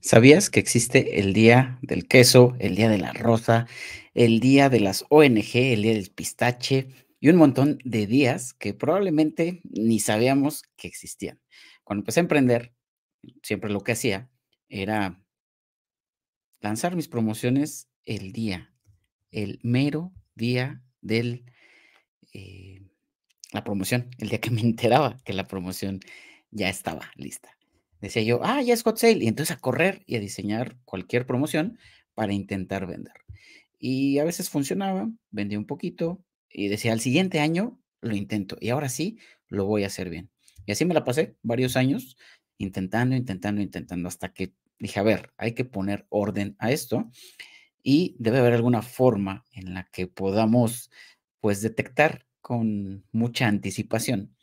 ¿Sabías que existe el Día del Queso, el Día de la Rosa, el Día de las ONG, el Día del Pistache y un montón de días que probablemente ni sabíamos que existían? Cuando empecé a emprender, siempre lo que hacía era lanzar mis promociones el día, el mero día de eh, la promoción, el día que me enteraba que la promoción ya estaba lista decía yo, ah, ya es hot sale. Y entonces a correr y a diseñar cualquier promoción para intentar vender. Y a veces funcionaba, vendía un poquito y decía, al siguiente año lo intento y ahora sí lo voy a hacer bien. Y así me la pasé varios años intentando, intentando, intentando, hasta que dije, a ver, hay que poner orden a esto y debe haber alguna forma en la que podamos, pues, detectar con mucha anticipación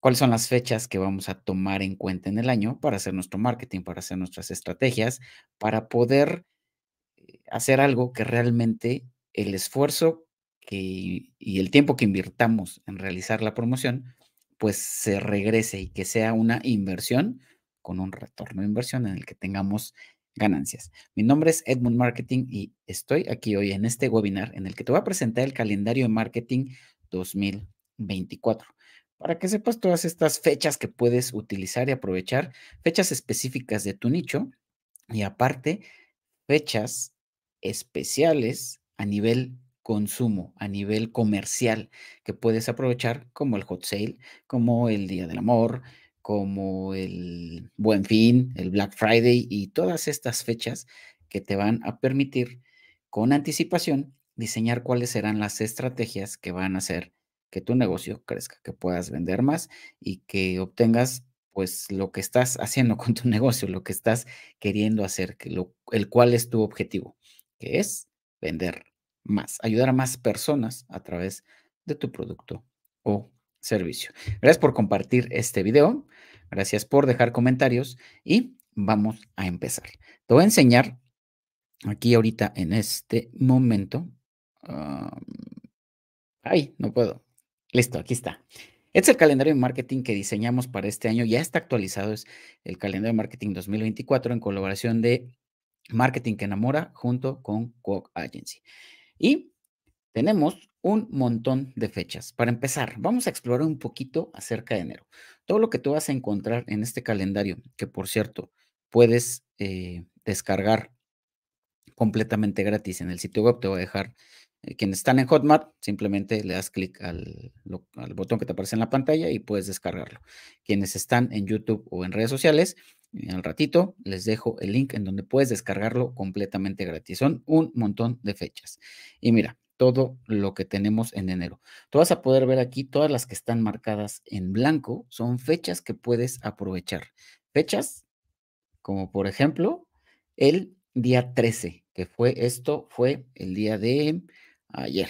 cuáles son las fechas que vamos a tomar en cuenta en el año para hacer nuestro marketing, para hacer nuestras estrategias, para poder eh, hacer algo que realmente el esfuerzo y el tiempo que invirtamos en realizar la promoción, pues se regrese y que sea una inversión con un retorno de inversión en el que tengamos ganancias. Mi nombre es Edmund Marketing y estoy aquí hoy en este webinar en el que te voy a presentar el calendario de marketing 2024 para que sepas todas estas fechas que puedes utilizar y aprovechar, fechas específicas de tu nicho y aparte fechas especiales a nivel consumo, a nivel comercial, que puedes aprovechar como el hot sale, como el Día del Amor, como el Buen Fin, el Black Friday y todas estas fechas que te van a permitir con anticipación diseñar cuáles serán las estrategias que van a ser que tu negocio crezca, que puedas vender más y que obtengas pues lo que estás haciendo con tu negocio, lo que estás queriendo hacer, el cual es tu objetivo, que es vender más, ayudar a más personas a través de tu producto o servicio. Gracias por compartir este video, gracias por dejar comentarios y vamos a empezar. Te voy a enseñar aquí ahorita en este momento. ay, no puedo. Listo, aquí está. Este es el calendario de marketing que diseñamos para este año. Ya está actualizado, es el calendario de marketing 2024 en colaboración de Marketing que enamora junto con Cook Agency. Y tenemos un montón de fechas. Para empezar, vamos a explorar un poquito acerca de enero. Todo lo que tú vas a encontrar en este calendario, que por cierto, puedes eh, descargar completamente gratis en el sitio web, te voy a dejar eh, quienes están en Hotmart, simplemente le das clic al, botón que te aparece en la pantalla y puedes descargarlo. Quienes están en YouTube o en redes sociales, eh, al ratito les dejo el link en donde puedes descargarlo completamente gratis. Son un montón de fechas. Y mira, todo lo que tenemos en enero. Tú vas a poder ver aquí todas las que están marcadas en blanco, son fechas que puedes aprovechar. Fechas como por ejemplo el día 13, que fue esto, fue el día de ayer,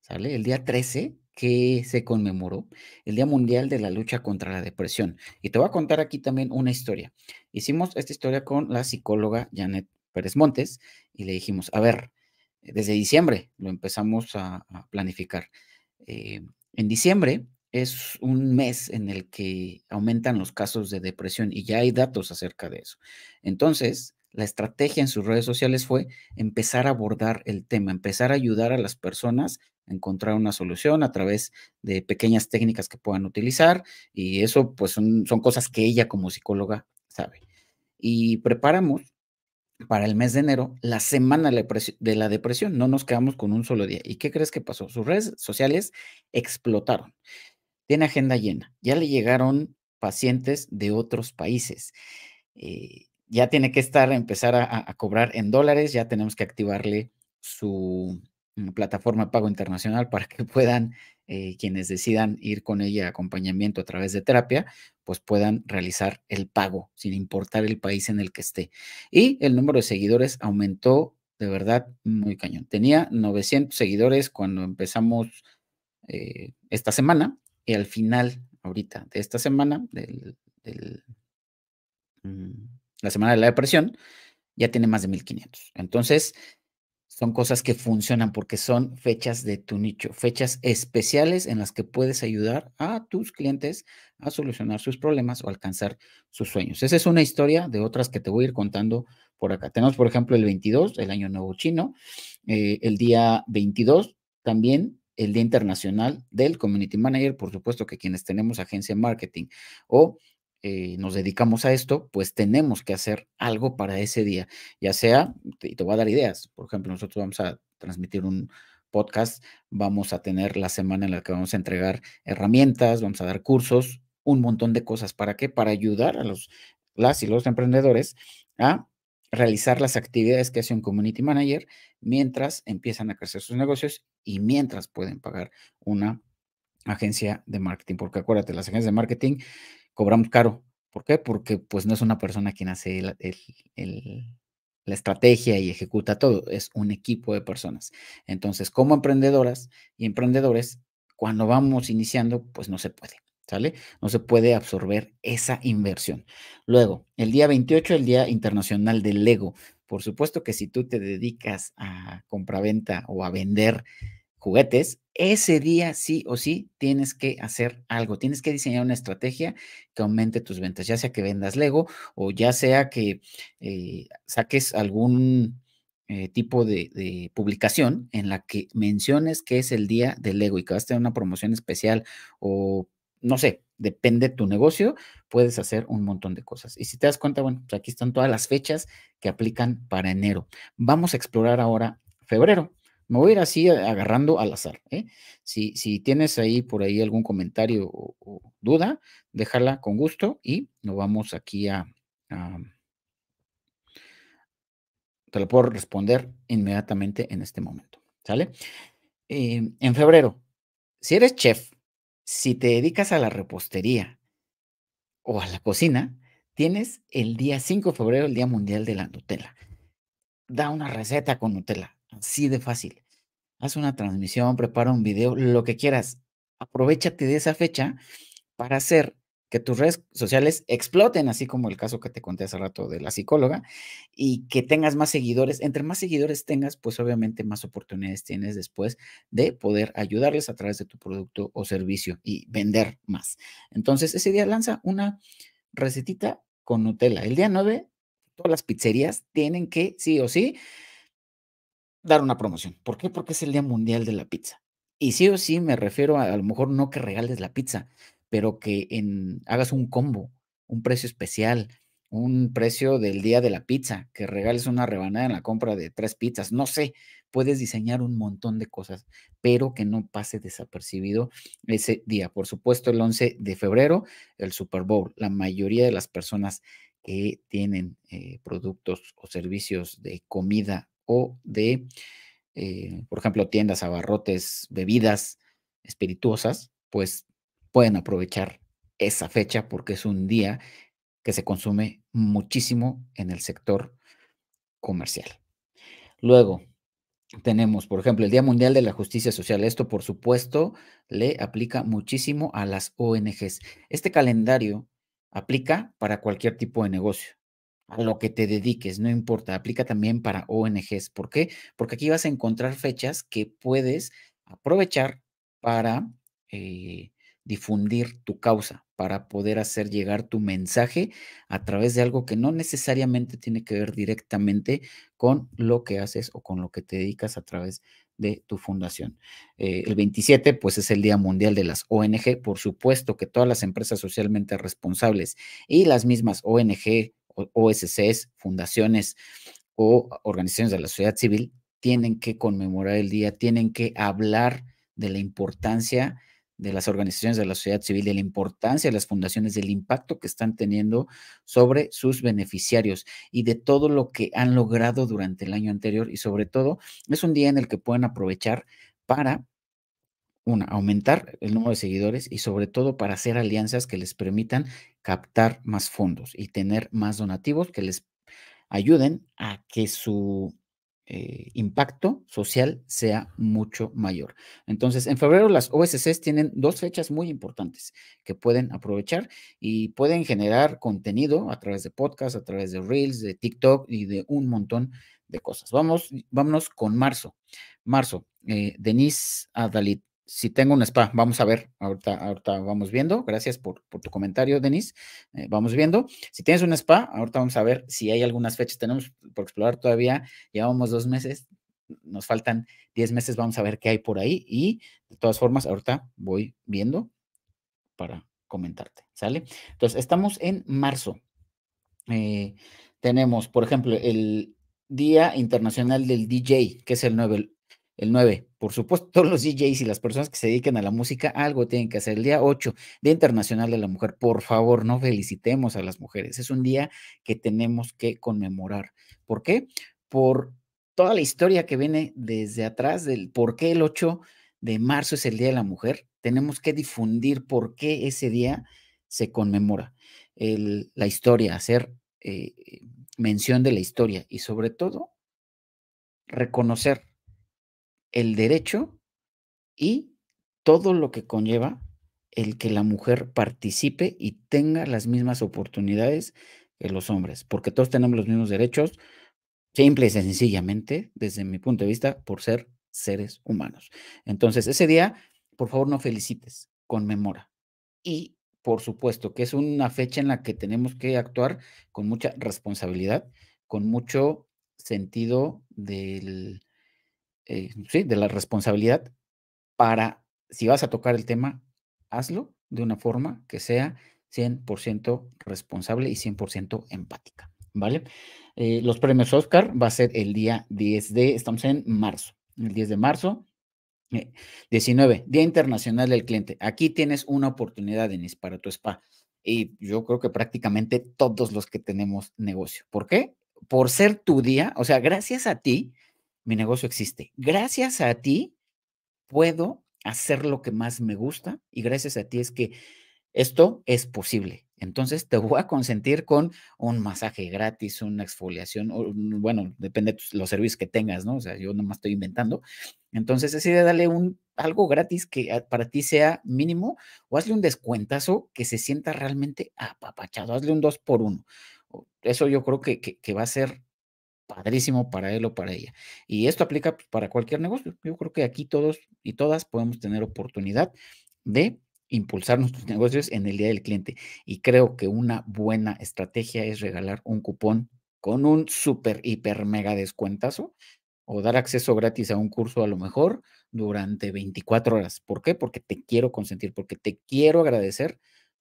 ¿sale? El día 13 que se conmemoró el Día Mundial de la Lucha contra la Depresión. Y te voy a contar aquí también una historia. Hicimos esta historia con la psicóloga Janet Pérez Montes y le dijimos, a ver, desde diciembre lo empezamos a, planificar. Eh, en diciembre es un mes en el que aumentan los casos de depresión y ya hay datos acerca de eso. Entonces, la estrategia en sus redes sociales fue empezar a abordar el tema, empezar a ayudar a las personas a encontrar una solución a través de pequeñas técnicas que puedan utilizar y eso pues son, cosas que ella como psicóloga sabe. Y preparamos para el mes de enero la semana de la depresión, no nos quedamos con un solo día. ¿Y qué crees que pasó? Sus redes sociales explotaron. Tiene agenda llena, ya le llegaron pacientes de otros países. Eh, ya tiene que estar, empezar a, cobrar en dólares, ya tenemos que activarle su mm, plataforma de pago internacional para que puedan eh, quienes decidan ir con ella a acompañamiento a través de terapia, pues puedan realizar el pago sin importar el país en el que esté. Y el número de seguidores aumentó de verdad muy cañón. Tenía 900 seguidores cuando empezamos eh, esta semana y al final, ahorita de esta semana, del, mm, la semana de la depresión, ya tiene más de 1500. Entonces, son cosas que funcionan porque son fechas de tu nicho, fechas especiales en las que puedes ayudar a tus clientes a solucionar sus problemas o alcanzar sus sueños. Esa es una historia de otras que te voy a ir contando por acá. Tenemos, por ejemplo, el 22, el Año Nuevo Chino, eh, el día 22 también el Día Internacional del Community Manager, por supuesto que quienes tenemos agencia de marketing o eh, nos dedicamos a esto, pues tenemos que hacer algo para ese día, ya sea, y te voy a dar ideas, por ejemplo, nosotros vamos a transmitir un podcast, vamos a tener la semana en la que vamos a entregar herramientas, vamos a dar cursos, un montón de cosas. ¿Para qué? Para ayudar a los, las y los emprendedores a realizar las actividades que hace un community manager mientras empiezan a crecer sus negocios y mientras pueden pagar una agencia de marketing. Porque acuérdate, las agencias de marketing cobramos caro. ¿Por qué? Porque pues no es una persona quien hace el, la estrategia y ejecuta todo, es un equipo de personas. Entonces, como emprendedoras y emprendedores, cuando vamos iniciando, pues no se puede, ¿sale? No se puede absorber esa inversión. Luego, el día 28, el Día Internacional del Lego. Por supuesto que si tú te dedicas a compraventa o a vender juguetes, ese día sí o sí tienes que hacer algo, tienes que diseñar una estrategia que aumente tus ventas, ya sea que vendas Lego o ya sea que eh, saques algún eh, tipo de, publicación en la que menciones que es el día del Lego y que vas a tener una promoción especial o no sé, depende de tu negocio, puedes hacer un montón de cosas. Y si te das cuenta, bueno, pues, aquí están todas las fechas que aplican para enero. Vamos a explorar ahora febrero. Me voy a ir así agarrando al azar. ¿eh? Si, si, tienes ahí por ahí algún comentario o, duda, déjala con gusto y nos vamos aquí a, Te lo puedo responder inmediatamente en este momento. ¿Sale? Eh, en febrero, si eres chef, si te dedicas a la repostería o a la cocina, tienes el día 5 de febrero, el Día Mundial de la Nutella. Da una receta con Nutella Así de fácil. Haz una transmisión, prepara un video, lo que quieras. Aprovechate de esa fecha para hacer que tus redes sociales exploten, así como el caso que te conté hace rato de la psicóloga, y que tengas más seguidores. Entre más seguidores tengas, pues obviamente más oportunidades tienes después de poder ayudarles a través de tu producto o servicio y vender más. Entonces, ese día lanza una recetita con Nutella. El día 9, todas las pizzerías tienen que, sí o sí, dar una promoción. ¿Por qué? Porque es el Día Mundial de la Pizza. Y sí o sí me refiero a, lo mejor no que regales la pizza, pero que en, hagas un combo, un precio especial, un precio del día de la pizza, que regales una rebanada en la compra de tres pizzas, no sé, puedes diseñar un montón de cosas, pero que no pase desapercibido ese día. Por supuesto, el 11 de febrero, el Super Bowl, la mayoría de las personas que tienen eh, productos o servicios de comida o de, eh, por ejemplo, tiendas, abarrotes, bebidas espirituosas, pues pueden aprovechar esa fecha porque es un día que se consume muchísimo en el sector comercial. Luego, tenemos, por ejemplo, el Día Mundial de la Justicia Social. Esto, por supuesto, le aplica muchísimo a las ONGs. Este calendario aplica para cualquier tipo de negocio lo que te dediques, no importa, aplica también para ONGs. ¿Por qué? Porque aquí vas a encontrar fechas que puedes aprovechar para eh, difundir tu causa, para poder hacer llegar tu mensaje a través de algo que no necesariamente tiene que ver directamente con lo que haces o con lo que te dedicas a través de tu fundación. Eh, el 27, pues es el Día Mundial de las ONG. Por supuesto que todas las empresas socialmente responsables y las mismas ONG OSCs, fundaciones o organizaciones de la sociedad civil tienen que conmemorar el día, tienen que hablar de la importancia de las organizaciones de la sociedad civil, de la importancia de las fundaciones, del impacto que están teniendo sobre sus beneficiarios y de todo lo que han logrado durante el año anterior. Y sobre todo, es un día en el que pueden aprovechar para, una, aumentar el número de seguidores y sobre todo para hacer alianzas que les permitan captar más fondos y tener más donativos que les ayuden a que su eh, impacto social sea mucho mayor. Entonces, en febrero las OSCs tienen dos fechas muy importantes que pueden aprovechar y pueden generar contenido a través de podcasts, a través de reels, de TikTok y de un montón de cosas. Vamos, vámonos con marzo. Marzo, eh, Denise Adalit si tengo un spa, vamos a ver, ahorita, ahorita vamos viendo, gracias por, tu comentario, Denis, eh, vamos viendo, si tienes un spa, ahorita vamos a ver si hay algunas fechas, tenemos por explorar todavía, llevamos dos meses, nos faltan diez meses, vamos a ver qué hay por ahí y de todas formas, ahorita voy viendo para comentarte, ¿sale? Entonces, estamos en marzo. Eh, tenemos, por ejemplo, el Día Internacional del DJ, que es el 9, el 9, por supuesto, todos los DJs y las personas que se dediquen a la música algo tienen que hacer. El día 8, Día Internacional de la Mujer. Por favor, no felicitemos a las mujeres. Es un día que tenemos que conmemorar. ¿Por qué? Por toda la historia que viene desde atrás del por qué el 8 de marzo es el Día de la Mujer. Tenemos que difundir por qué ese día se conmemora. la historia, hacer eh, mención de la historia y sobre todo reconocer el derecho y todo lo que conlleva el que la mujer participe y tenga las mismas oportunidades que los hombres, porque todos tenemos los mismos derechos, simple y sencillamente, desde mi punto de vista, por ser seres humanos. Entonces, ese día, por favor, no felicites, conmemora. Y, por supuesto, que es una fecha en la que tenemos que actuar con mucha responsabilidad, con mucho sentido del, eh, sí, de la responsabilidad para, si vas a tocar el tema, hazlo de una forma que sea 100% responsable y 100% empática, ¿vale? Eh, los premios Oscar va a ser el día 10 de, estamos en marzo, el 10 de marzo. 19, eh, Día Internacional del Cliente. Aquí tienes una oportunidad, Denis, para tu spa. Y yo creo que prácticamente todos los que tenemos negocio. ¿Por qué? Por ser tu día, o sea, gracias a ti, mi negocio existe. Gracias a ti puedo hacer lo que más me gusta y gracias a ti es que esto es posible. Entonces te voy a consentir con un masaje gratis, una exfoliación, o, mm, bueno, depende de los servicios que tengas, ¿no? O sea, yo nomás estoy inventando. Entonces de darle un, algo gratis que ah, para ti sea mínimo o hazle un descuentazo que se sienta realmente apapachado, hazle un dos por uno. Eso yo creo que, que va a ser padrísimo para él o para ella. Y esto aplica para cualquier negocio. Yo creo que aquí todos y todas podemos tener oportunidad de impulsar nuestros negocios en el día del cliente. Y creo que una buena estrategia es regalar un cupón con un super, hiper, mega descuentazo o dar acceso gratis a un curso a lo mejor durante 24 horas. ¿Por qué? Porque te quiero consentir, porque te quiero agradecer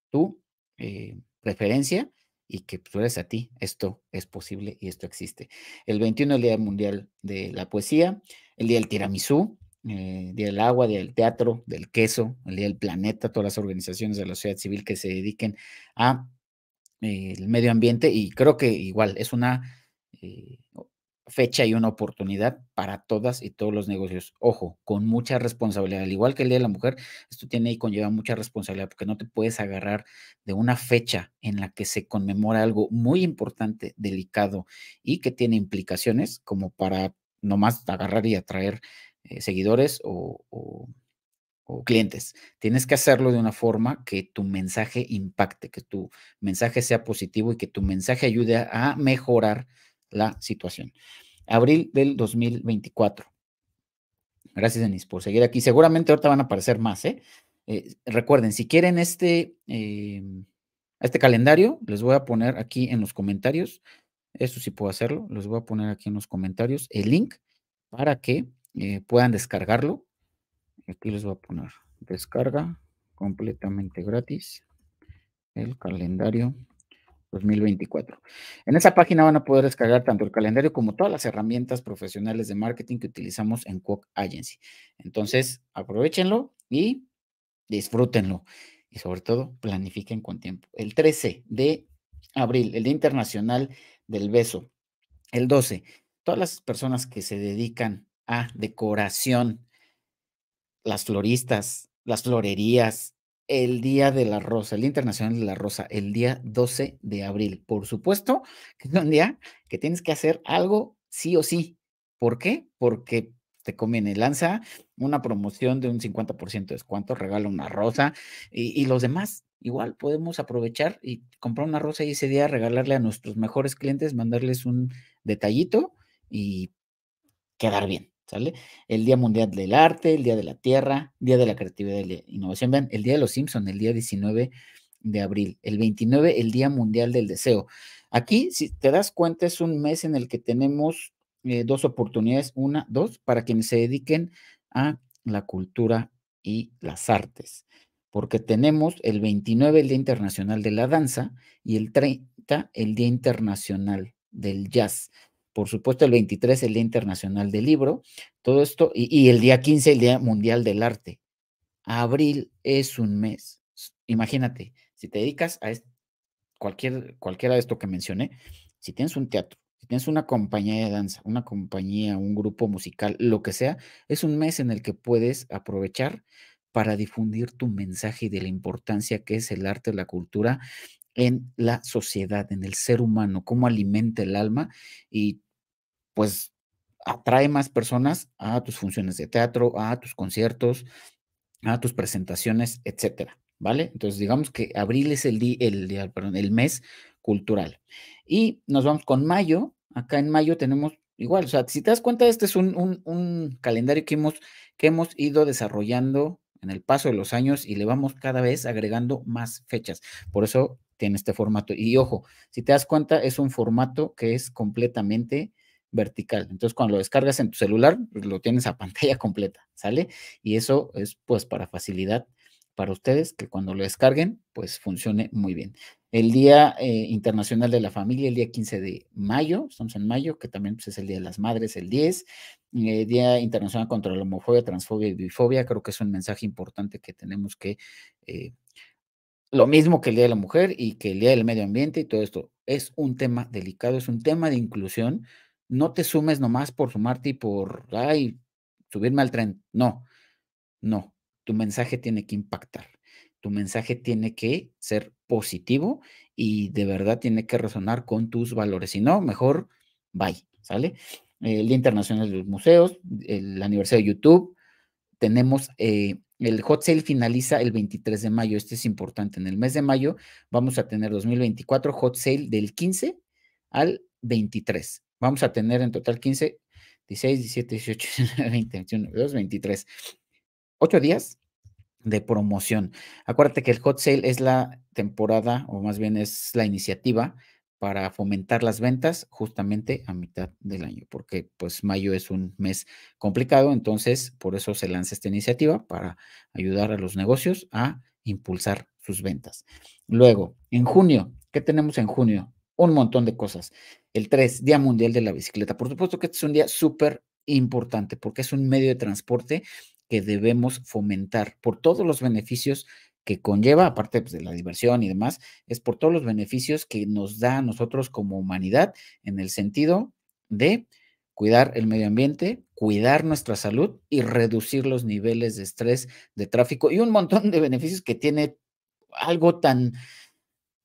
tu eh, preferencia y que tú eres pues, a ti, esto es posible y esto existe. El 21 el Día Mundial de la Poesía, el Día del Tiramisú, eh, Día del Agua, Día del Teatro, del Queso, el Día del Planeta, todas las organizaciones de la sociedad civil que se dediquen a eh, el medio ambiente y creo que igual es una eh, fecha y una oportunidad para todas y todos los negocios. Ojo, con mucha responsabilidad. Al igual que el Día de la Mujer, esto tiene y conlleva mucha responsabilidad porque no te puedes agarrar de una fecha en la que se conmemora algo muy importante, delicado y que tiene implicaciones como para nomás agarrar y atraer eh, seguidores o clientes. Tienes que hacerlo de una forma que tu mensaje impacte, que tu mensaje sea positivo y que tu mensaje ayude a mejorar la situación abril del 2024. Gracias, Denis, por seguir aquí. Seguramente ahorita van a aparecer más, ¿eh? Eh, recuerden, si quieren este, em, este calendario, les voy a poner aquí en los comentarios. Eso sí puedo hacerlo. Les voy a poner aquí en los comentarios el link para que eh, puedan descargarlo. Aquí les voy a poner descarga completamente gratis el calendario 2024. En esa página van a poder descargar tanto el calendario como todas las herramientas profesionales de marketing que utilizamos en Cook Agency. Entonces, aprovechenlo y disfrútenlo. Y sobre todo, planifiquen con tiempo. El 13 de abril, el Día Internacional del Beso. El 12, todas las personas que se dedican a decoración, las floristas, las florerías, el Día de la Rosa, el Día Internacional de la Rosa, el día 12 de abril. Por supuesto que es un día que tienes que hacer algo sí o sí. ¿Por qué? Porque te conviene. Lanza una promoción de un 50% de descuento, regala una rosa y, y, los demás. Igual podemos aprovechar y comprar una rosa y ese día regalarle a nuestros mejores clientes, mandarles un detallito y quedar bien. ¿sale? El Día Mundial del Arte, el Día de la Tierra, Día de la Creatividad y la Innovación. Vean, el Día de los Simpson, el día 19 de abril. El 29, el Día Mundial del Deseo. Aquí, si te das cuenta, es un mes en el que tenemos eh, dos oportunidades, una, dos, para quienes se dediquen a la cultura y las artes, porque tenemos el 29, el Día Internacional de la Danza, y el 30, el Día Internacional del Jazz. Por supuesto, el 23, el Día Internacional del Libro, todo esto, y, el día 15, el Día Mundial del Arte. Abril es un mes. Imagínate, si te dedicas a cualquier, cualquiera de esto que mencioné, si tienes un teatro, si tienes una compañía de danza, una compañía, un grupo musical, lo que sea, es un mes en el que puedes aprovechar para difundir tu mensaje de la importancia que es el arte, la cultura en la sociedad, en el ser humano, cómo alimenta el alma y pues atrae más personas a tus funciones de teatro, a tus conciertos, a tus presentaciones, etcétera, ¿vale? Entonces, digamos que abril es el, día, el, perdón, el mes cultural. Y nos vamos con mayo. Acá en mayo tenemos igual, o sea, si te das cuenta, este es un, calendario que hemos, que hemos ido desarrollando en el paso de los años y le vamos cada vez agregando más fechas. Por eso tiene este formato. Y ojo, si te das cuenta, es un formato que es completamente vertical. Entonces, cuando lo descargas en tu celular, pues, lo tienes a pantalla completa, ¿sale? Y eso es pues para facilidad para ustedes, que cuando lo descarguen, pues funcione muy bien. El Día eh, Internacional de la Familia, el día 15 de mayo, estamos en mayo, que también pues, es el Día de las Madres, el 10. Eh, día Internacional contra la Homofobia, Transfobia y Bifobia, creo que es un mensaje importante que tenemos que eh, lo mismo que el Día de la Mujer y que el Día del Medio Ambiente y todo esto. Es un tema delicado, es un tema de inclusión. No te sumes nomás por sumarte y por, ay, subirme al tren. No, no. Tu mensaje tiene que impactar. Tu mensaje tiene que ser positivo y de verdad tiene que resonar con tus valores. Si no, mejor, bye, ¿sale? El Día Internacional de los Museos, el aniversario de YouTube. Tenemos eh, el hot sale finaliza el 23 de mayo, Este es importante. En el mes de mayo vamos a tener 2024 hot sale del 15 al 23. Vamos a tener en total 15, 16, 17, 18, 20, 21, 22, 23. Ocho días de promoción. Acuérdate que el hot sale es la temporada, o más bien es la iniciativa para fomentar las ventas justamente a mitad del año, porque pues mayo es un mes complicado, entonces por eso se lanza esta iniciativa para ayudar a los negocios a impulsar sus ventas. Luego, en junio, ¿qué tenemos en junio? Un montón de cosas. El 3, Día Mundial de la Bicicleta. Por supuesto que este es un día súper importante porque es un medio de transporte que debemos fomentar por todos los beneficios que conlleva, aparte pues, de la diversión y demás, es por todos los beneficios que nos da a nosotros como humanidad en el sentido de cuidar el medio ambiente, cuidar nuestra salud y reducir los niveles de estrés, de tráfico y un montón de beneficios que tiene algo tan,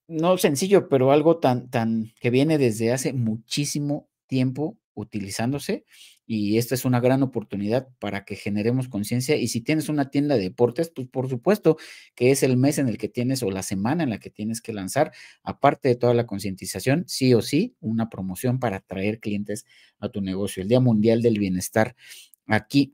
no sencillo, pero algo tan, tan que viene desde hace muchísimo tiempo utilizándose y esta es una gran oportunidad para que generemos conciencia. Y si tienes una tienda de deportes, pues por supuesto que es el mes en el que tienes o la semana en la que tienes que lanzar, aparte de toda la concientización, sí o sí, una promoción para atraer clientes a tu negocio. El Día Mundial del Bienestar aquí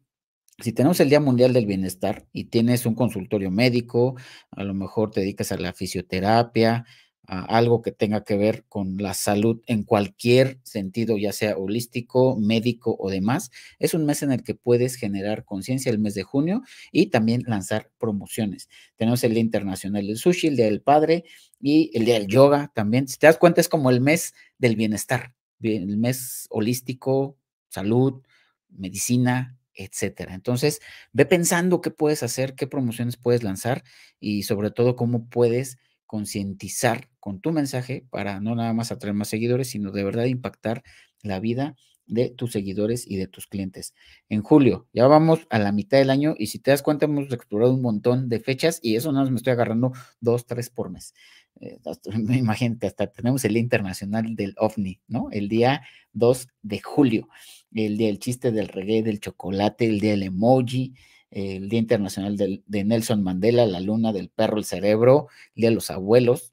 si tenemos el Día Mundial del Bienestar y tienes un consultorio médico, a lo mejor te dedicas a la fisioterapia, algo que tenga que ver con la salud en cualquier sentido, ya sea holístico, médico o demás. Es un mes en el que puedes generar conciencia el mes de junio y también lanzar promociones. Tenemos el Día Internacional del Sushi, el Día del Padre y el Día del Yoga también. Si te das cuenta, es como el mes del bienestar, el mes holístico, salud, medicina, etcétera. Entonces, ve pensando qué puedes hacer, qué promociones puedes lanzar y sobre todo cómo puedes concientizar con tu mensaje para no nada más atraer más seguidores, sino de verdad impactar la vida de tus seguidores y de tus clientes. En julio, ya vamos a la mitad del año y si te das cuenta hemos explorado un montón de fechas y eso nada más me estoy agarrando dos, tres por mes. Eh, imagínate, hasta tenemos el Día Internacional del OVNI, ¿no? El día 2 de julio, el día del chiste del reggae, del chocolate, el día del emoji, el Día Internacional de, Nelson Mandela, la luna del perro, el cerebro, el Día de los Abuelos.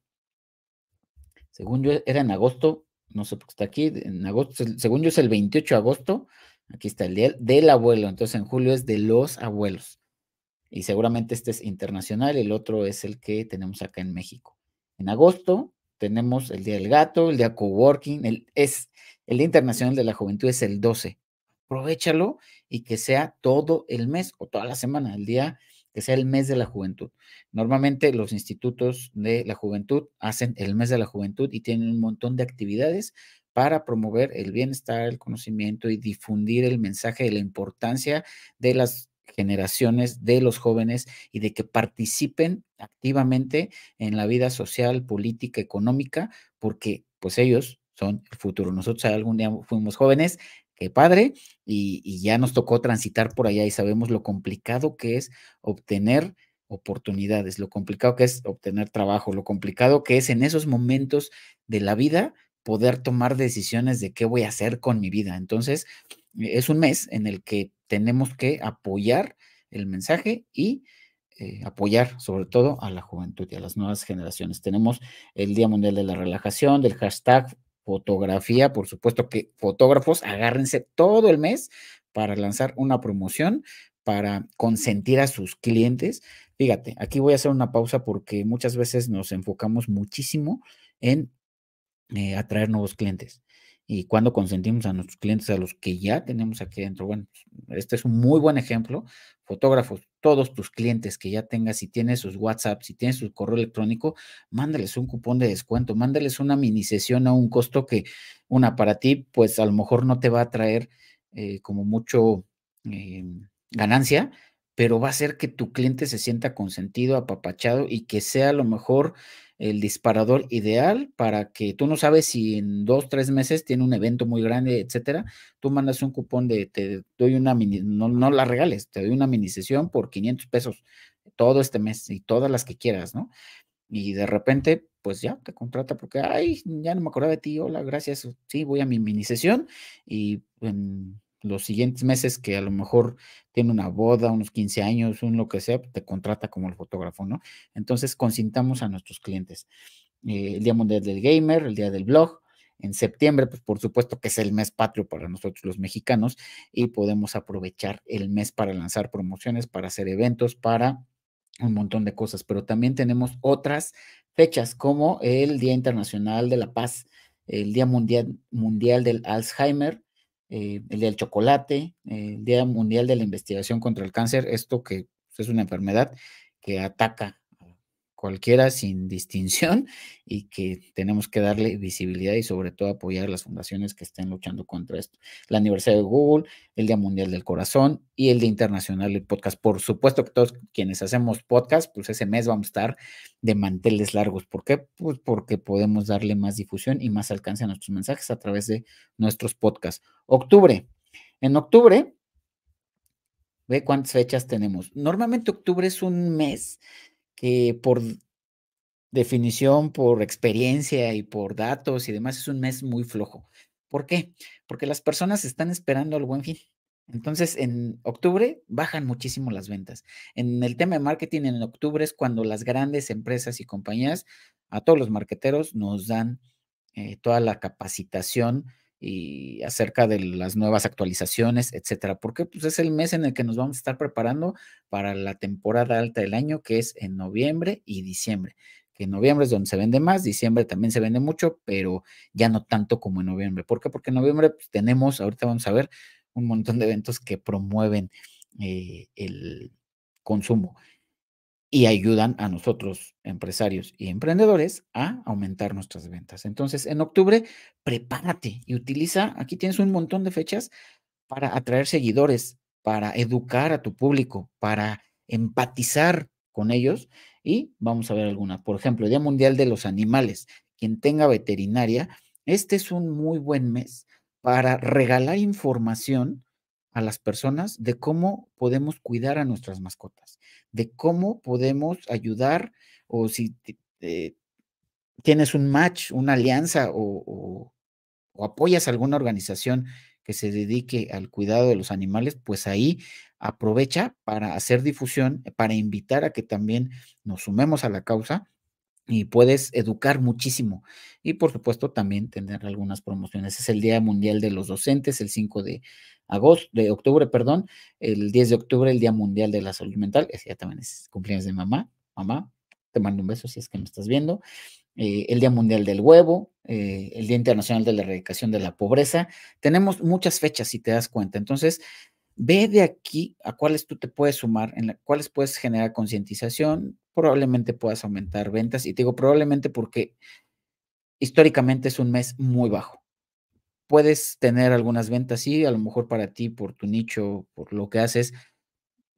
Según yo, era en agosto, no sé por qué está aquí, en agosto, según yo es el 28 de agosto, aquí está el Día del Abuelo, entonces en julio es de los abuelos. Y seguramente este es internacional, el otro es el que tenemos acá en México. En agosto tenemos el Día del Gato, el Día Coworking, el, es, el Día Internacional de la Juventud es el 12 aprovechalo y que sea todo el mes o toda la semana, el día que sea el mes de la juventud. Normalmente los institutos de la juventud hacen el mes de la juventud y tienen un montón de actividades para promover el bienestar, el conocimiento y difundir el mensaje de la importancia de las generaciones, de los jóvenes y de que participen activamente en la vida social, política, económica, porque pues ellos son el futuro. Nosotros algún día fuimos jóvenes, qué padre, y, ya nos tocó transitar por allá y sabemos lo complicado que es obtener oportunidades, lo complicado que es obtener trabajo, lo complicado que es en esos momentos de la vida poder tomar decisiones de qué voy a hacer con mi vida. Entonces, eh, es un mes en el que tenemos que apoyar el mensaje y eh, apoyar sobre todo a la juventud y a las nuevas generaciones. Tenemos el Día Mundial de la Relajación, del hashtag fotografía, por supuesto que fotógrafos, agárrense todo el mes para lanzar una promoción, para consentir a sus clientes. Fíjate, aquí voy a hacer una pausa porque muchas veces nos enfocamos muchísimo en eh, atraer nuevos clientes. Y cuando consentimos a nuestros clientes, a los que ya tenemos aquí dentro, bueno, este es un muy buen ejemplo. Fotógrafos, todos tus clientes que ya tengas, si tienes sus WhatsApp, si tienes su correo electrónico, mándales un cupón de descuento, mándales una mini sesión a un costo que una para ti, pues a lo mejor no te va a traer eh, como mucho eh, ganancia, pero va a hacer que tu cliente se sienta consentido, apapachado y que sea a lo mejor el disparador ideal para que tú no sabes si en dos, tres meses tiene un evento muy grande, etcétera. Tú mandas un cupón de te doy una mini, no, no la regales, te doy una mini sesión por 500 pesos todo este mes y todas las que quieras, ¿no? Y de repente, pues ya te contrata porque, ay, ya no me acordaba de ti, hola, gracias, sí, voy a mi mini sesión y en los siguientes meses que a lo mejor tiene una boda, unos 15 años, un lo que sea, te contrata como el fotógrafo, ¿no? Entonces consintamos a nuestros clientes. Eh, el Día Mundial del Gamer, el Día del Blog, en septiembre, pues por supuesto que es el mes patrio para nosotros los mexicanos y podemos aprovechar el mes para lanzar promociones, para hacer eventos, para un montón de cosas, pero también tenemos otras fechas como el Día Internacional de la Paz, el Día Mundial, Mundial del Alzheimer, eh, el Día del Chocolate, el Día Mundial de la Investigación contra el Cáncer, esto que es una enfermedad que ataca cualquiera sin distinción y que tenemos que darle visibilidad y sobre todo apoyar a las fundaciones que estén luchando contra esto. La aniversario de Google, el Día Mundial del Corazón y el Día Internacional del Podcast. Por supuesto que todos quienes hacemos podcast, pues ese mes vamos a estar de manteles largos. ¿Por qué? Pues porque podemos darle más difusión y más alcance a nuestros mensajes a través de nuestros podcasts. Octubre. En octubre Ve cuántas fechas tenemos. Normalmente octubre es un mes que por definición, por experiencia y por datos y demás, es un mes muy flojo. ¿Por qué? Porque las personas están esperando el buen fin. Entonces, en octubre bajan muchísimo las ventas. En el tema de marketing, en octubre es cuando las grandes empresas y compañías, a todos los marqueteros, nos dan eh, toda la capacitación y acerca de las nuevas actualizaciones, etcétera. Porque pues, es el mes en el que nos vamos a estar preparando para la temporada alta del año, que es en noviembre y diciembre. Que en noviembre es donde se vende más, diciembre también se vende mucho, pero ya no tanto como en noviembre. ¿Por qué? Porque en noviembre pues, tenemos, ahorita vamos a ver, un montón de eventos que promueven eh, el consumo y ayudan a nosotros, empresarios y emprendedores, a aumentar nuestras ventas. Entonces, en octubre, prepárate y utiliza, aquí tienes un montón de fechas para atraer seguidores, para educar a tu público, para empatizar con ellos y vamos a ver alguna. Por ejemplo, Día Mundial de los Animales. Quien tenga veterinaria, este es un muy buen mes para regalar información a las personas de cómo podemos cuidar a nuestras mascotas, de cómo podemos ayudar o si eh, tienes un match, una alianza o, o apoyas alguna organización que se dedique al cuidado de los animales, pues ahí aprovecha para hacer difusión, para invitar a que también nos sumemos a la causa y puedes educar muchísimo. Y por supuesto también tener algunas promociones. Es el Día Mundial de los Docentes, el 5 de agosto, de octubre, perdón, el 10 de octubre, el Día Mundial de la Salud Mental, ese ya también es cumpleaños de mamá, mamá, te mando un beso si es que me estás viendo. Eh, el Día Mundial del Huevo, eh, el Día Internacional de la Erradicación de la Pobreza. Tenemos muchas fechas, si te das cuenta. Entonces, Ve de aquí a cuáles tú te puedes sumar, en cuáles puedes generar concientización, probablemente puedas aumentar ventas. Y te digo probablemente porque históricamente es un mes muy bajo. Puedes tener algunas ventas, y a lo mejor para ti, por tu nicho, por lo que haces,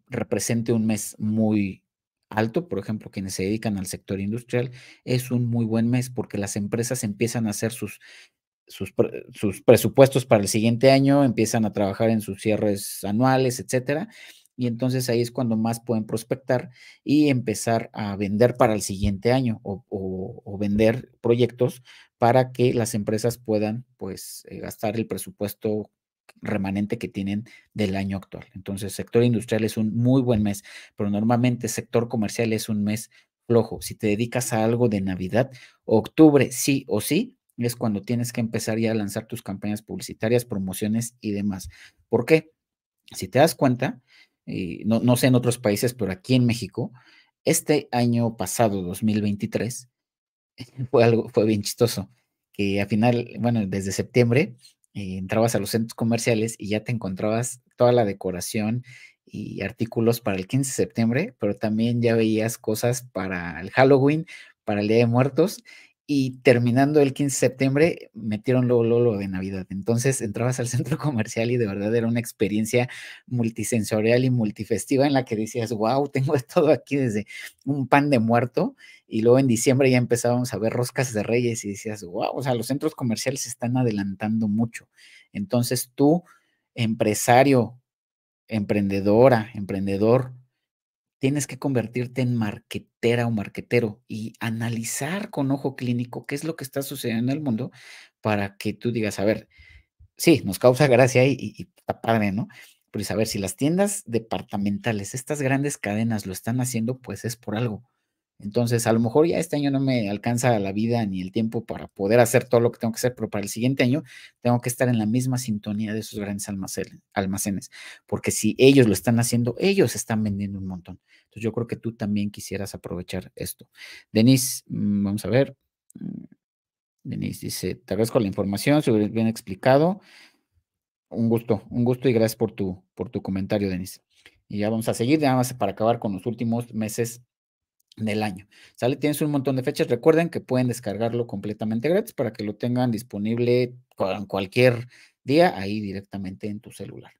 represente un mes muy alto, por ejemplo, quienes se dedican al sector industrial, es un muy buen mes porque las empresas empiezan a hacer sus sus, presupuestos para el siguiente año, empiezan a trabajar en sus cierres anuales, etcétera y entonces ahí es cuando más pueden prospectar y empezar a vender para el siguiente año o, vender proyectos para que las empresas puedan pues eh, gastar el presupuesto remanente que tienen del año actual. Entonces, sector industrial es un muy buen mes, pero normalmente sector comercial es un mes flojo. Si te dedicas a algo de Navidad, octubre sí o sí es cuando tienes que empezar ya a lanzar tus campañas publicitarias, promociones y demás. ¿Por qué? Si te das cuenta, eh, no, no sé en otros países, pero aquí en México, este año pasado, 2023, fue algo, fue bien chistoso, que al final, bueno, desde septiembre eh, entrabas a los centros comerciales y ya te encontrabas toda la decoración y artículos para el 15 de septiembre, pero también ya veías cosas para el Halloween, para el Día de Muertos y terminando el 15 de septiembre metieron luego, lo de Navidad. Entonces entrabas al centro comercial y de verdad era una experiencia multisensorial y multifestiva en la que decías, wow, tengo todo aquí desde un pan de muerto y luego en diciembre ya empezábamos a ver roscas de reyes y decías, wow, o sea, los centros comerciales se están adelantando mucho. Entonces tú, empresario, emprendedora, emprendedor, tienes que convertirte en marquetera o marquetero y analizar con ojo clínico qué es lo que está sucediendo en el mundo para que tú digas, a ver, sí, nos causa gracia y, y, ¿no? Pero a ver, si las tiendas departamentales, estas grandes cadenas lo están haciendo, pues es por algo. Entonces, a lo mejor ya este año no me alcanza la vida ni el tiempo para poder hacer todo lo que tengo que hacer, pero para el siguiente año tengo que estar en la misma sintonía de esos grandes almacenes, porque si ellos lo están haciendo, ellos están vendiendo un montón. Entonces, yo creo que tú también quisieras aprovechar esto. Denise, mm, vamos a ver. Mm, Denise dice, te agradezco la información, se hubiera bien explicado. Un gusto, un gusto y gracias por tu, por tu comentario, Denise. Y ya vamos a seguir, nada más para acabar con los últimos meses del año. Sale, tienes un montón de fechas. Recuerden que pueden descargarlo completamente gratis para que lo tengan disponible en cualquier día ahí directamente en tu celular.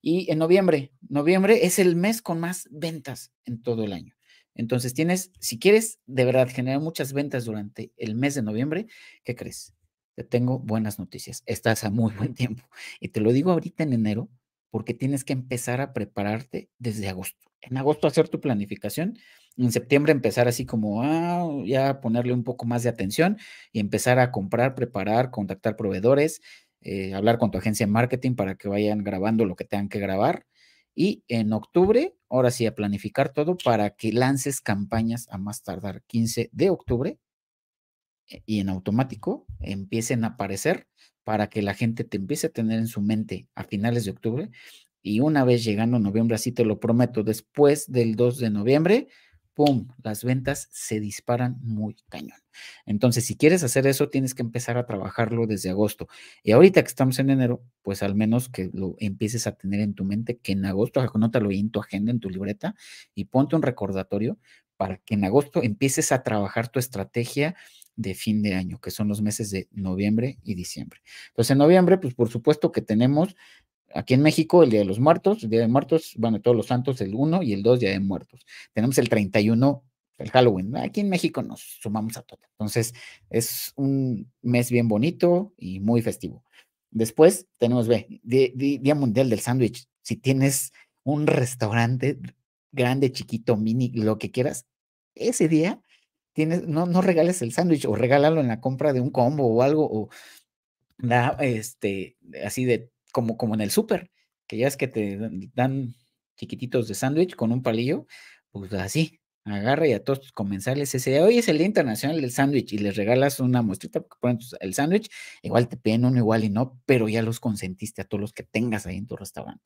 Y en noviembre, noviembre es el mes con más ventas en todo el año. Entonces tienes, si quieres de verdad generar muchas ventas durante el mes de noviembre, ¿qué crees? Te tengo buenas noticias. Estás a muy buen tiempo. Y te lo digo ahorita en enero porque tienes que empezar a prepararte desde agosto. En agosto hacer tu planificación en septiembre empezar así como, a ah, ya ponerle un poco más de atención y empezar a comprar, preparar, contactar proveedores, eh, hablar con tu agencia de marketing para que vayan grabando lo que tengan que grabar. Y en octubre, ahora sí, a planificar todo para que lances campañas a más tardar 15 de octubre eh, y en automático empiecen a aparecer para que la gente te empiece a tener en su mente a finales de octubre. Y una vez llegando noviembre, así te lo prometo, después del 2 de noviembre, ¡pum!, las ventas se disparan muy cañón. Entonces, si quieres hacer eso, tienes que empezar a trabajarlo desde agosto. Y ahorita que estamos en enero, pues al menos que lo empieces a tener en tu mente, que en agosto, anótalo en tu agenda, en tu libreta, y ponte un recordatorio para que en agosto empieces a trabajar tu estrategia de fin de año, que son los meses de noviembre y diciembre. Entonces, en noviembre, pues por supuesto que tenemos Aquí en México, el Día de los Muertos, el Día de Muertos, bueno, todos los santos, el 1 y el 2, Día de Muertos. Tenemos el 31, el Halloween. Aquí en México nos sumamos a todo. Entonces, es un mes bien bonito y muy festivo. Después tenemos, ve, Día Mundial del Sándwich. Si tienes un restaurante grande, chiquito, mini, lo que quieras, ese día tienes, no, no regales el sándwich o regálalo en la compra de un combo o algo, o nada este, así de como, como en el súper, que ya es que te dan chiquititos de sándwich con un palillo, pues así, agarra y a todos tus comensales ese día, hoy es el Día Internacional del Sándwich y les regalas una muestrita porque ponen el sándwich, igual te piden uno, igual y no, pero ya los consentiste a todos los que tengas ahí en tu restaurante.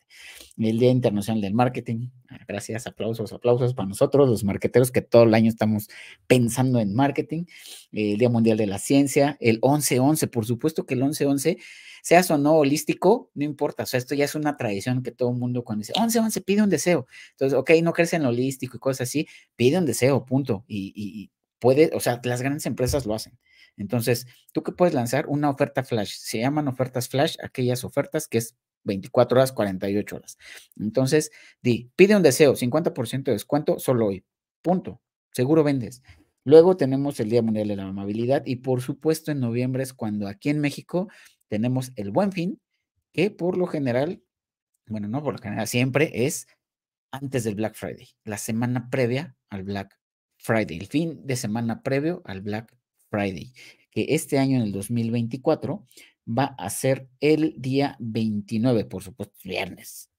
El Día Internacional del Marketing, ah, gracias, aplausos, aplausos para nosotros, los marqueteros que todo el año estamos pensando en marketing. El Día Mundial de la Ciencia, el 11-11, por supuesto que el 11-11 seas o no holístico, no importa. O sea, esto ya es una tradición que todo el mundo cuando dice 11-11 pide un deseo. Entonces, ok, no crees en holístico y cosas así, pide Pide un deseo, punto. Y, puede, o sea, las grandes empresas lo hacen. Entonces, tú que puedes lanzar una oferta flash, se llaman ofertas flash, aquellas ofertas que es 24 horas, 48 horas. Entonces, di, pide un deseo, 50% de descuento solo hoy, punto. Seguro vendes. Luego tenemos el Día Mundial de la Amabilidad y por supuesto en noviembre es cuando aquí en México tenemos el Buen Fin, que por lo general, bueno, no por lo general, siempre es antes del Black Friday, la semana previa al Black Friday, el fin de semana previo al Black Friday, que este año en el 2024 va a ser el día 29, por supuesto, viernes.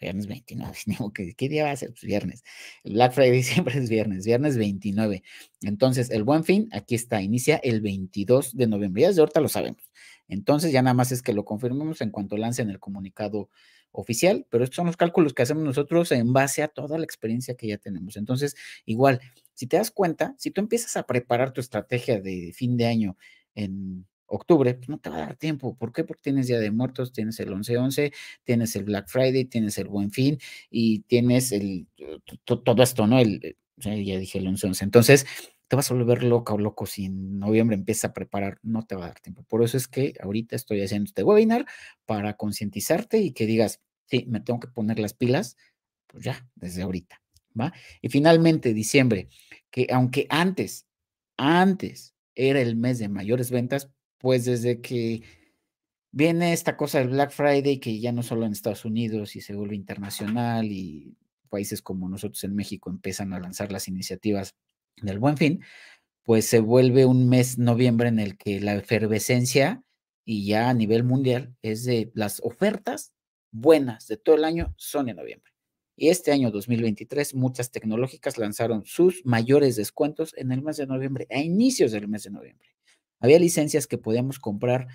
viernes 29, ¿qué, día va a ser? Pues viernes. El Black Friday siempre es viernes, viernes 29. Entonces, el buen fin, aquí está, inicia el 22 de noviembre. Ya desde ahorita lo sabemos. Entonces, ya nada más es que lo confirmemos en cuanto lancen el comunicado oficial, pero estos son los cálculos que hacemos nosotros en base a toda la experiencia que ya tenemos. Entonces, igual, si te das cuenta, si tú empiezas a preparar tu estrategia de fin de año en octubre, pues no te va a dar tiempo. ¿Por qué? Porque tienes Día de Muertos, tienes el 11-11, tienes el Black Friday, tienes el Buen Fin y tienes el eh, todo esto, ¿no? El, eh, ya dije el 11-11. Entonces, te vas a volver loca o loco si en noviembre empiezas a preparar, no te va a dar tiempo. Por eso es que ahorita estoy haciendo este webinar para concientizarte y que digas, sí, me tengo que poner las pilas, pues ya, desde ahorita, ¿va? Y finalmente, diciembre, que aunque antes, antes era el mes de mayores ventas, pues desde que viene esta cosa del Black Friday, que ya no solo en Estados Unidos y se vuelve internacional y países como nosotros en México empiezan a lanzar las iniciativas del buen fin, pues se vuelve un mes noviembre en el que la efervescencia y ya a nivel mundial es de las ofertas buenas de todo el año son en noviembre. Y este año 2023, muchas tecnológicas lanzaron sus mayores descuentos en el mes de noviembre, a inicios del mes de noviembre. Había licencias que podíamos comprar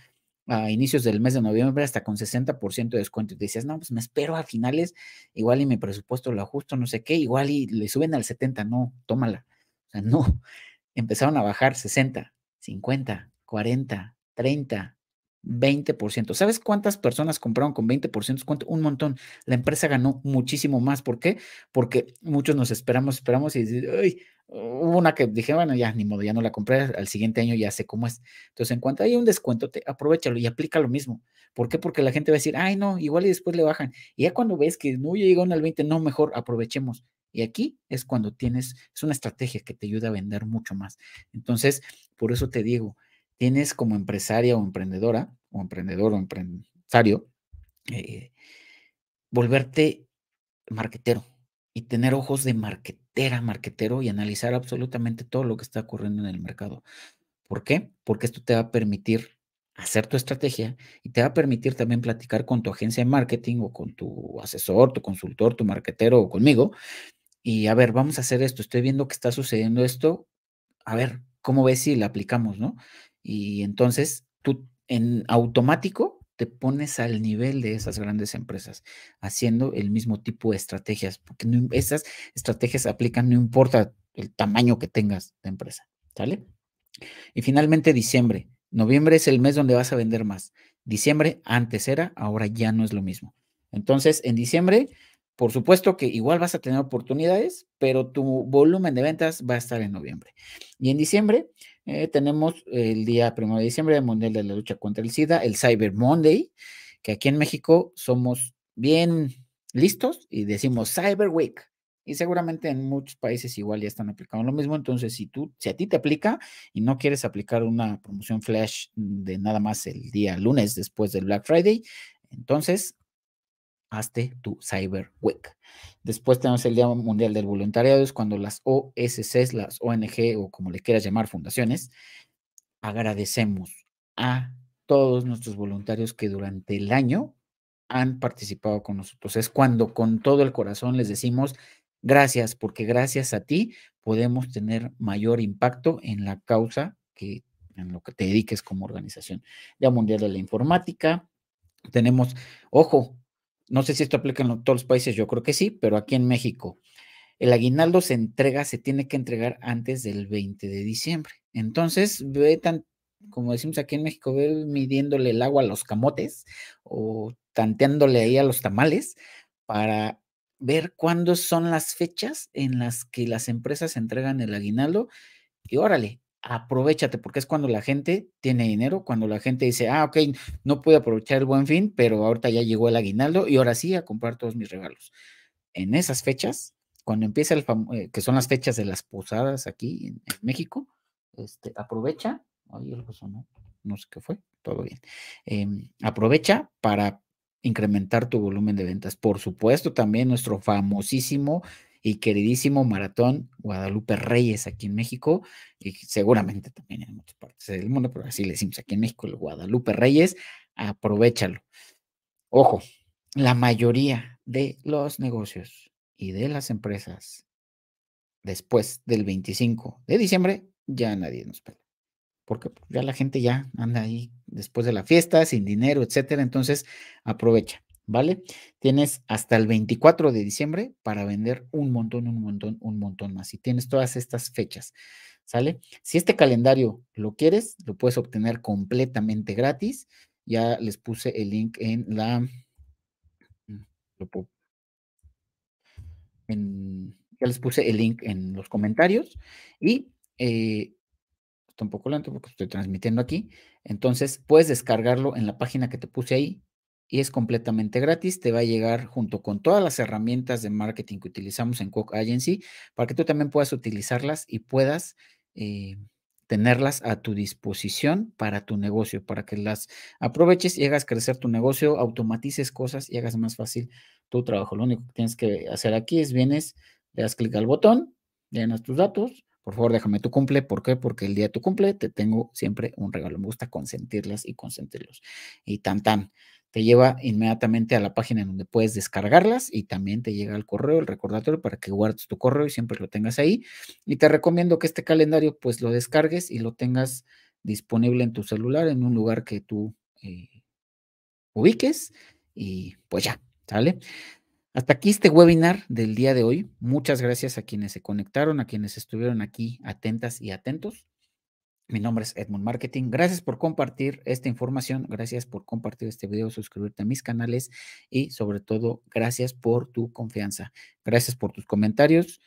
a inicios del mes de noviembre hasta con 60% de descuento. Y te decías, no, pues me espero a finales, igual y mi presupuesto lo ajusto, no sé qué, igual y le suben al 70, no, tómala. O sea, no, empezaron a bajar 60, 50, 40, 30, 20%. ¿Sabes cuántas personas compraron con 20%? ¿Cuánto? Un montón. La empresa ganó muchísimo más. ¿Por qué? Porque muchos nos esperamos, esperamos y ay, hubo una que dije, bueno, ya ni modo, ya no la compré, al siguiente año ya sé cómo es. Entonces, en cuanto hay un descuento, te, aprovechalo y aplica lo mismo. ¿Por qué? Porque la gente va a decir, ay, no, igual y después le bajan. Y ya cuando ves que no llegaron al 20, no, mejor aprovechemos. Y aquí es cuando tienes, es una estrategia que te ayuda a vender mucho más. Entonces, por eso te digo, tienes como empresaria o emprendedora, o emprendedor o empresario, eh, volverte marquetero y tener ojos de marquetera, marquetero y analizar absolutamente todo lo que está ocurriendo en el mercado. ¿Por qué? Porque esto te va a permitir hacer tu estrategia y te va a permitir también platicar con tu agencia de marketing o con tu asesor, tu consultor, tu marquetero o conmigo. Y a ver, vamos a hacer esto. Estoy viendo que está sucediendo esto. A ver, ¿cómo ves si la aplicamos, no? Y entonces tú en automático te pones al nivel de esas grandes empresas, haciendo el mismo tipo de estrategias, porque esas estrategias aplican no importa el tamaño que tengas de empresa, ¿sale? Y finalmente diciembre. Noviembre es el mes donde vas a vender más. Diciembre antes era, ahora ya no es lo mismo. Entonces, en diciembre, por supuesto que igual vas a tener oportunidades, pero tu volumen de ventas va a estar en noviembre. Y en diciembre, eh, tenemos el día primero de diciembre, el Mundial de la Lucha contra el SIDA, el Cyber Monday, que aquí en México somos bien listos y decimos Cyber Week. Y seguramente en muchos países igual ya están aplicando lo mismo. Entonces, si tú, si a ti te aplica y no quieres aplicar una promoción flash de nada más el día lunes después del Black Friday, entonces hazte tu Cyber Week. Después tenemos el Día Mundial del Voluntariado, es cuando las OSCs, las ONG o como le quieras llamar, fundaciones, agradecemos a todos nuestros voluntarios que durante el año han participado con nosotros. Es cuando con todo el corazón les decimos gracias, porque gracias a ti podemos tener mayor impacto en la causa que en lo que te dediques como organización. Día Mundial de la Informática. Tenemos, ojo, no sé si esto aplica en todos los países, yo creo que sí, pero aquí en México, el aguinaldo se entrega, se tiene que entregar antes del 20 de diciembre. Entonces, ve tan, como decimos aquí en México, ve midiéndole el agua a los camotes o tanteándole ahí a los tamales para ver cuándo son las fechas en las que las empresas entregan el aguinaldo y órale, aprovechate, porque es cuando la gente tiene dinero, cuando la gente dice, ah, ok, no pude aprovechar el buen fin, pero ahorita ya llegó el aguinaldo y ahora sí a comprar todos mis regalos. En esas fechas, cuando empieza el eh, que son las fechas de las posadas aquí en, México, este, aprovecha, no sé qué fue, todo bien. Em, aprovecha para incrementar tu volumen de ventas. Por supuesto, también nuestro famosísimo y queridísimo Maratón Guadalupe Reyes aquí en México y seguramente también en muchas partes del mundo, pero así le decimos aquí en México, el Guadalupe Reyes, aprovechalo. Ojo, la mayoría de los negocios y de las empresas después del 25 de diciembre ya nadie nos pela. Porque pues, ya la gente ya anda ahí después de la fiesta, sin dinero, etcétera. Entonces, aprovecha. ¿vale? Tienes hasta el 24 de diciembre para vender un montón, un montón, un montón más. Y tienes todas estas fechas, ¿sale? Si este calendario lo quieres, lo puedes obtener completamente gratis. Ya les puse el link en la... Mm, ya les puse el link en los comentarios y eh, está un poco lento porque estoy transmitiendo aquí. Entonces puedes descargarlo en la página que te puse ahí, y es completamente gratis. Te va a llegar junto con todas las herramientas de marketing que utilizamos en Cook Agency para que tú también puedas utilizarlas y puedas eh, tenerlas a tu disposición para tu negocio, para que las aproveches y hagas crecer tu negocio, automatices cosas y hagas más fácil tu trabajo. Lo único que tienes que hacer aquí es vienes, le das clic al botón, llenas tus datos. Por favor, déjame tu cumple. ¿Por qué? Porque el día de tu cumple te tengo siempre un regalo. Me gusta consentirlas y consentirlos. Y tan tan te lleva inmediatamente a la página en donde puedes descargarlas y también te llega el correo, el recordatorio para que guardes tu correo y siempre lo tengas ahí. Y te recomiendo que este calendario pues lo descargues y lo tengas disponible en tu celular en un lugar que tú eh, ubiques y pues ya, ¿sale? Hasta aquí este webinar del día de hoy. Muchas gracias a quienes se conectaron, a quienes estuvieron aquí atentas y atentos. Mi nombre es Edmund Marketing. Gracias por compartir esta información, gracias por compartir este video, suscribirte a mis canales y sobre todo gracias por tu confianza. Gracias por tus comentarios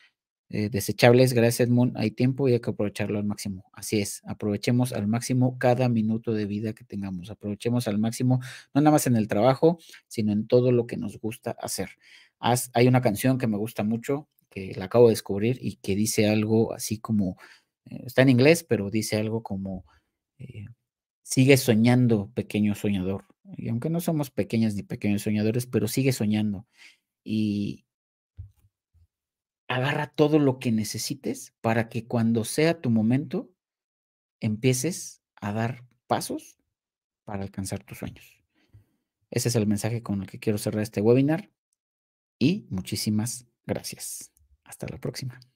eh, desechables. Gracias Edmund, hay tiempo y hay que aprovecharlo al máximo. Así es, aprovechemos al máximo cada minuto de vida que tengamos. Aprovechemos al máximo, no nada más en el trabajo, sino en todo lo que nos gusta hacer. hay una canción que me gusta mucho, que la acabo de descubrir y que dice algo así como eh, está en inglés, pero dice algo como, eh, sigue soñando, pequeño soñador. Y aunque no somos pequeñas ni pequeños soñadores, pero sigue soñando. Y agarra todo lo que necesites para que cuando sea tu momento, empieces a dar pasos para alcanzar tus sueños. Ese es el mensaje con el que quiero cerrar este webinar y muchísimas gracias. Hasta la próxima.